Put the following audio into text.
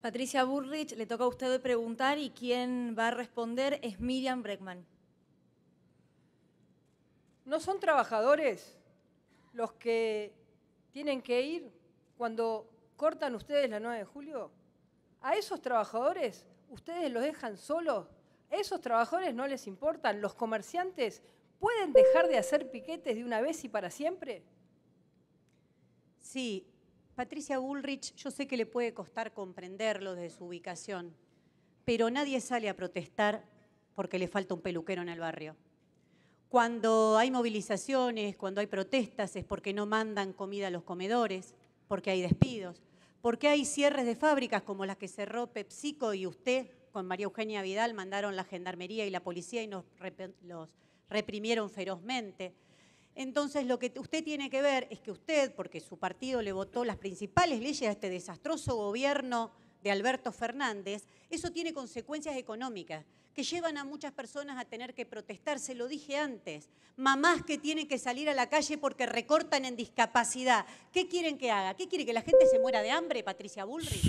Patricia Burrich, le toca a usted preguntar y quien va a responder es Miriam Breckman. ¿No son trabajadores los que tienen que ir cuando cortan ustedes la 9 de julio? ¿A esos trabajadores ustedes los dejan solos? ¿A esos trabajadores no les importan? ¿Los comerciantes pueden dejar de hacer piquetes de una vez y para siempre? Sí, Patricia Bullrich, yo sé que le puede costar comprenderlo desde su ubicación, pero nadie sale a protestar porque le falta un peluquero en el barrio. Cuando hay movilizaciones, cuando hay protestas, es porque no mandan comida a los comedores, porque hay despidos, porque hay cierres de fábricas como las que cerró PepsiCo y usted con María Eugenia Vidal mandaron la gendarmería y la policía y nos los reprimieron ferozmente. Entonces lo que usted tiene que ver es que usted, porque su partido le votó las principales leyes a este desastroso gobierno de Alberto Fernández, eso tiene consecuencias económicas que llevan a muchas personas a tener que protestar, se lo dije antes, mamás que tienen que salir a la calle porque recortan en discapacidad. ¿Qué quieren que haga? ¿Qué quiere que la gente se muera de hambre, Patricia Bullrich?